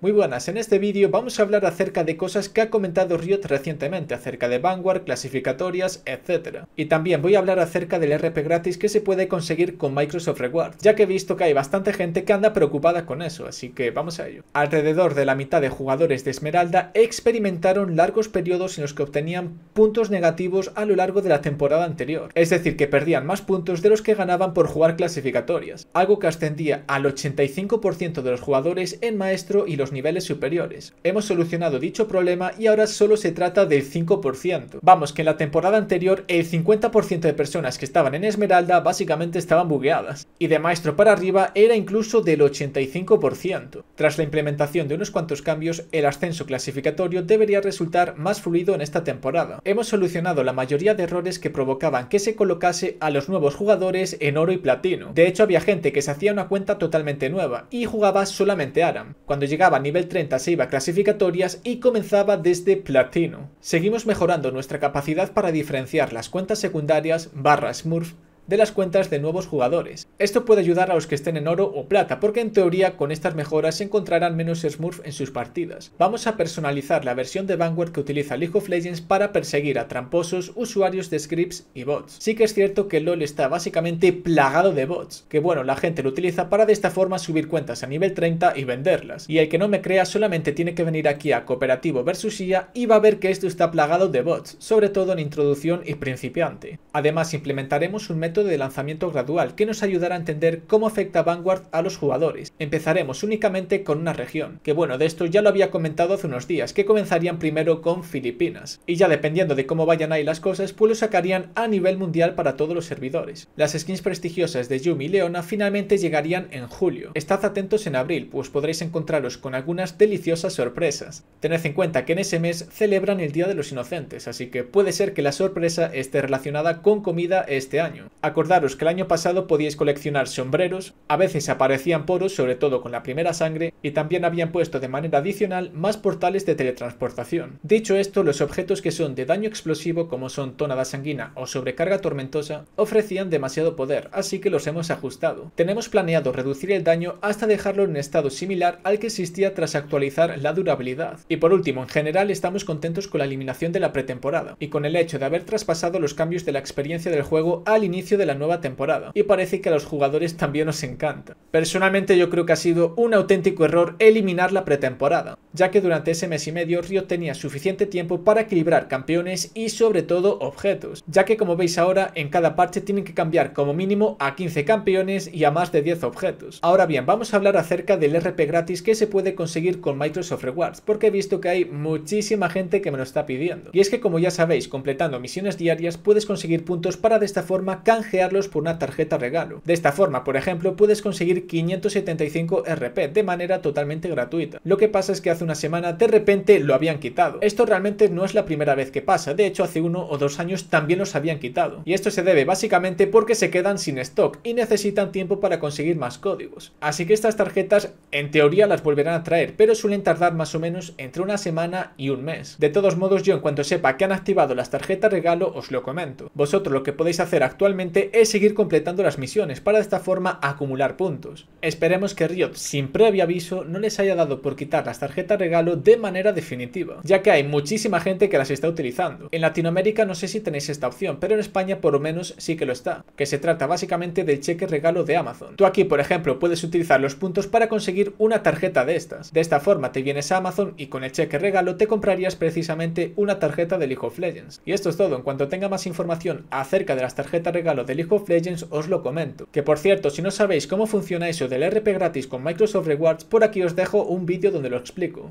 Muy buenas, en este vídeo vamos a hablar acerca de cosas que ha comentado Riot recientemente, acerca de Vanguard, clasificatorias, etc. Y también voy a hablar acerca del RP gratis que se puede conseguir con Microsoft Rewards, ya que he visto que hay bastante gente que anda preocupada con eso, así que vamos a ello. Alrededor de la mitad de jugadores de Esmeralda experimentaron largos periodos en los que obtenían puntos negativos a lo largo de la temporada anterior, es decir, que perdían más puntos de los que ganaban por jugar clasificatorias, algo que ascendía al 85% de los jugadores en Maestro y los niveles superiores. Hemos solucionado dicho problema y ahora solo se trata del 5%. Vamos, que en la temporada anterior el 50% de personas que estaban en Esmeralda básicamente estaban bugueadas, y de maestro para arriba era incluso del 85%. Tras la implementación de unos cuantos cambios, el ascenso clasificatorio debería resultar más fluido en esta temporada. Hemos solucionado la mayoría de errores que provocaban que se colocase a los nuevos jugadores en oro y platino. De hecho, había gente que se hacía una cuenta totalmente nueva y jugaba solamente Aram. Cuando llegaba a nivel 30 se iba a clasificatorias y comenzaba desde platino. Seguimos mejorando nuestra capacidad para diferenciar las cuentas secundarias barra smurf de las cuentas de nuevos jugadores. Esto puede ayudar a los que estén en oro o plata, porque en teoría con estas mejoras se encontrarán menos Smurf en sus partidas. Vamos a personalizar la versión de Vanguard que utiliza League of Legends para perseguir a tramposos, usuarios de scripts y bots. Sí que es cierto que LoL está básicamente plagado de bots, que bueno, la gente lo utiliza para de esta forma subir cuentas a nivel 30 y venderlas. Y el que no me crea solamente tiene que venir aquí a Cooperativo vs IA e y va a ver que esto está plagado de bots, sobre todo en introducción y principiante. Además implementaremos un método de lanzamiento gradual que nos ayudará a entender cómo afecta Vanguard a los jugadores. Empezaremos únicamente con una región, que bueno, de esto ya lo había comentado hace unos días, que comenzarían primero con Filipinas. Y ya dependiendo de cómo vayan ahí las cosas, pues lo sacarían a nivel mundial para todos los servidores. Las skins prestigiosas de Yumi y Leona finalmente llegarían en julio. Estad atentos en abril, pues podréis encontraros con algunas deliciosas sorpresas. Tened en cuenta que en ese mes celebran el Día de los Inocentes, así que puede ser que la sorpresa esté relacionada con comida este año acordaros que el año pasado podíais coleccionar sombreros, a veces aparecían poros, sobre todo con la primera sangre, y también habían puesto de manera adicional más portales de teletransportación. Dicho esto, los objetos que son de daño explosivo, como son tonada sanguínea o sobrecarga tormentosa, ofrecían demasiado poder, así que los hemos ajustado. Tenemos planeado reducir el daño hasta dejarlo en un estado similar al que existía tras actualizar la durabilidad. Y por último, en general estamos contentos con la eliminación de la pretemporada, y con el hecho de haber traspasado los cambios de la experiencia del juego al inicio de la nueva temporada, y parece que a los jugadores también os encanta. Personalmente yo creo que ha sido un auténtico error eliminar la pretemporada, ya que durante ese mes y medio Río tenía suficiente tiempo para equilibrar campeones y sobre todo objetos, ya que como veis ahora en cada parche tienen que cambiar como mínimo a 15 campeones y a más de 10 objetos. Ahora bien, vamos a hablar acerca del RP gratis que se puede conseguir con Microsoft Rewards, porque he visto que hay muchísima gente que me lo está pidiendo. Y es que como ya sabéis, completando misiones diarias puedes conseguir puntos para de esta forma canjearlos por una tarjeta regalo. De esta forma, por ejemplo, puedes conseguir 575 RP de manera totalmente gratuita. Lo que pasa es que hace una semana de repente lo habían quitado. Esto realmente no es la primera vez que pasa, de hecho hace uno o dos años también los habían quitado. Y esto se debe básicamente porque se quedan sin stock y necesitan tiempo para conseguir más códigos. Así que estas tarjetas en teoría las volverán a traer, pero suelen tardar más o menos entre una semana y un mes. De todos modos yo en cuanto sepa que han activado las tarjetas regalo os lo comento. Vosotros lo que podéis hacer actualmente es seguir completando las misiones para de esta forma acumular puntos. Esperemos que Riot, sin previo aviso, no les haya dado por quitar las tarjetas regalo de manera definitiva, ya que hay muchísima gente que las está utilizando. En Latinoamérica no sé si tenéis esta opción, pero en España por lo menos sí que lo está, que se trata básicamente del cheque regalo de Amazon. Tú aquí, por ejemplo, puedes utilizar los puntos para conseguir una tarjeta de estas. De esta forma te vienes a Amazon y con el cheque regalo te comprarías precisamente una tarjeta de League of Legends. Y esto es todo, en cuanto tenga más información acerca de las tarjetas regalo regalo de League of Legends os lo comento. Que por cierto, si no sabéis cómo funciona eso del RP gratis con Microsoft Rewards, por aquí os dejo un vídeo donde lo explico.